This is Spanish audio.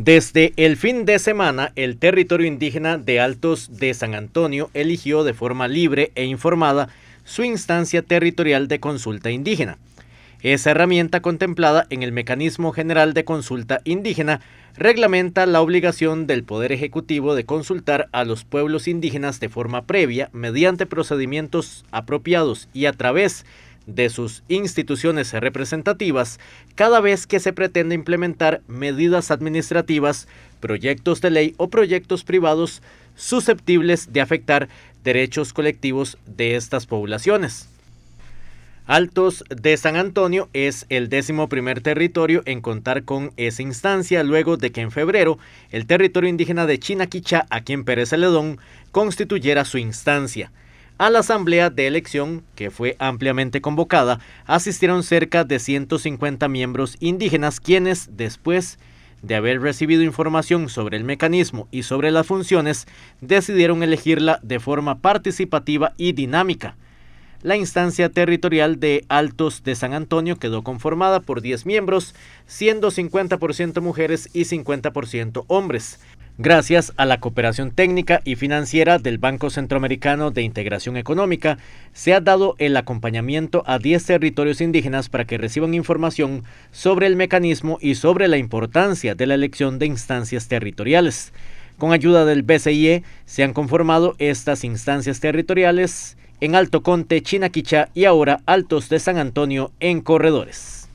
Desde el fin de semana, el territorio indígena de Altos de San Antonio eligió de forma libre e informada su instancia territorial de consulta indígena. Esa herramienta contemplada en el Mecanismo General de Consulta Indígena reglamenta la obligación del Poder Ejecutivo de consultar a los pueblos indígenas de forma previa, mediante procedimientos apropiados y a través de de sus instituciones representativas cada vez que se pretende implementar medidas administrativas, proyectos de ley o proyectos privados susceptibles de afectar derechos colectivos de estas poblaciones. Altos de San Antonio es el décimo primer territorio en contar con esa instancia luego de que en febrero el territorio indígena de Chinaquicha, aquí en Pérez Celedón, constituyera su instancia. A la asamblea de elección, que fue ampliamente convocada, asistieron cerca de 150 miembros indígenas quienes, después de haber recibido información sobre el mecanismo y sobre las funciones, decidieron elegirla de forma participativa y dinámica. La instancia territorial de Altos de San Antonio quedó conformada por 10 miembros, siendo 50% mujeres y 50% hombres, gracias a la cooperación técnica y financiera del Banco Centroamericano de Integración Económica, se ha dado el acompañamiento a 10 territorios indígenas para que reciban información sobre el mecanismo y sobre la importancia de la elección de instancias territoriales. Con ayuda del BCIE se han conformado estas instancias territoriales en Alto Conte, Chinaquicha y ahora Altos de San Antonio en corredores.